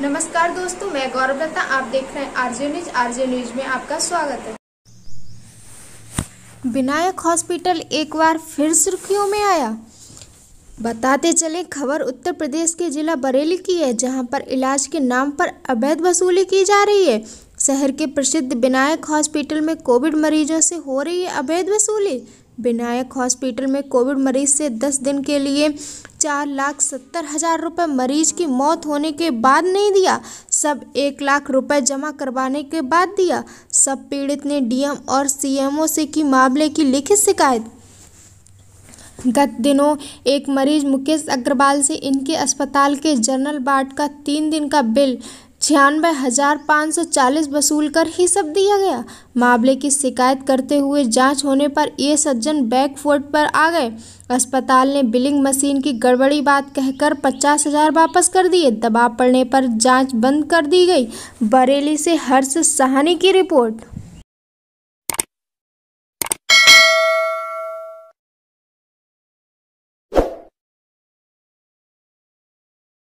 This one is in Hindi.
नमस्कार दोस्तों मैं गौरव लता आप देख रहे हैं आरजे न्यूज आरजे न्यूज में आपका स्वागत है विनायक हॉस्पिटल एक बार फिर सुर्खियों में आया बताते चले खबर उत्तर प्रदेश के जिला बरेली की है जहां पर इलाज के नाम पर अवैध वसूली की जा रही है शहर के प्रसिद्ध विनायक हॉस्पिटल में कोविड मरीजों से हो रही है अवैध वसूली विनायक हॉस्पिटल में कोविड मरीज से दस दिन के लिए चार लाख सत्तर हजार रुपये मरीज की मौत होने के बाद नहीं दिया सब एक लाख रुपए जमा करवाने के बाद दिया सब पीड़ित ने डीएम और सीएमओ से की मामले की लिखित शिकायत गत दिनों एक मरीज मुकेश अग्रवाल से इनके अस्पताल के जनरल वार्ड का तीन दिन का बिल छियानवे हजार पाँच सौ चालीस वसूल कर ही सब दिया गया मामले की शिकायत करते हुए जांच होने पर ये सज्जन बैकफुट पर आ गए अस्पताल ने बिलिंग मशीन की गड़बड़ी बात कहकर पचास हजार वापस कर दिए दबाव पड़ने पर जांच बंद कर दी गई बरेली से हर्ष सहानी की रिपोर्ट